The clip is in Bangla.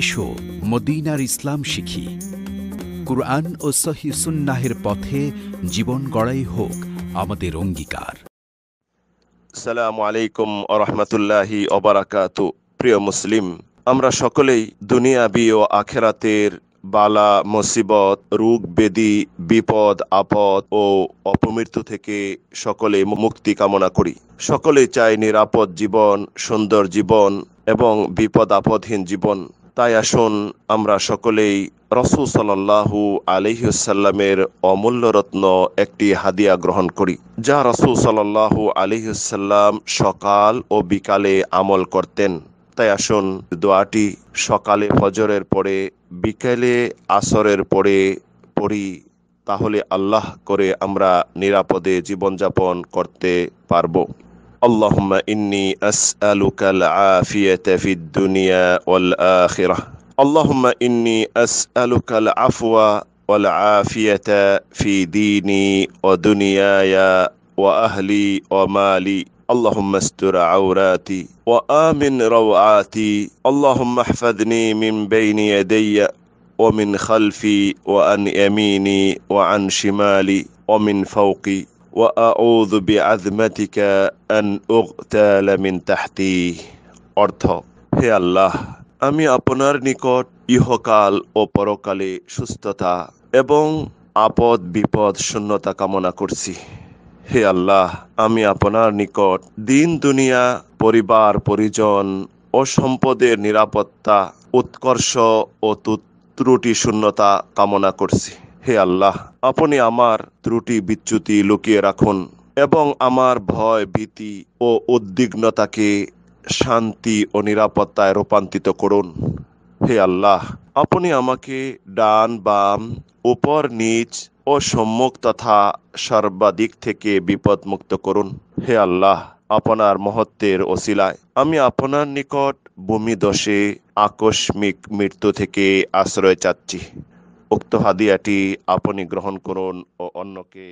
এসো মদিনার ইসলাম শিখি কুরআন ও সহি সুন্নাহের পথে জীবন গড়াই হোক আমাদের অঙ্গীকার সালামু আলাইকুম আরহামতুল্লাহি অবরাকাত প্রিয় মুসলিম আমরা সকলেই দুনিয়াবি ও আখেরাতের বালা মুসিবত রোগ বেদি বিপদ আপদ ও অপমৃত্যু থেকে সকলে মুক্তি কামনা করি সকলে চাই নিরাপদ জীবন সুন্দর জীবন এবং বিপদ আপদহীন জীবন তাই আসুন আমরা সকলেই রসুল সাল্লাহু আলিহাসাল্লামের অমূল্য রত্ন একটি হাদিয়া গ্রহণ করি যা রসুল সাল্লাহু আলিহাসাল্লাম সকাল ও বিকালে আমল করতেন তাই আসুন দোয়াটি সকালে ফজরের পরে বিকেলে আসরের পরে পড়ি তাহলে আল্লাহ করে আমরা নিরাপদে জীবনযাপন করতে পারবো اللهم إني أسألك العافية في الدنيا والآخرة اللهم إني أسألك العفو والعافية في ديني ودنياي وأهلي ومالي اللهم استر عوراتي وآمن روعاتي اللهم احفظني من بين يدي ومن خلفي وعن يميني وعن شمالي ومن فوقي ওয়াউযু বিআযমাতিকা আন উগতালা মিন তাহতি অর্থ হে আল্লাহ আমি আপনার নিকট ইহকাল ও পরকালে সুস্থতা এবং আপদ বিপদ শূন্যতা কামনা করছি হে আল্লাহ আমি আপনার নিকট দিন দুনিয়া পরিবার পরিজন ও সম্পদের নিরাপত্তা উৎকর্ষ ও ত্রুটি শূন্যতা কামনা করছি হে আল্লাহ আপনি আমার ত্রুটি বিচ্যুতি লুকিয়ে রাখুন এবং আমার ভয় ভীতি ও উদ্বিগ্নতাকে শান্তি ও নিরাপত্তায় রূপান্তরিত করুন হে আল্লাহ আপনি আমাকে ডান বাম উপর নিচ ও সম্মুখ তথা সর্বাধিক থেকে বিপদ মুক্ত করুন হে আল্লাহ আপনার মহত্বের ওসিলায় আমি আপনার নিকট ভূমিদশে আকস্মিক মৃত্যু থেকে আশ্রয় চাচ্ছি উক্ত হাদিয়াটি আপনি গ্রহণ করুন ও অন্যকে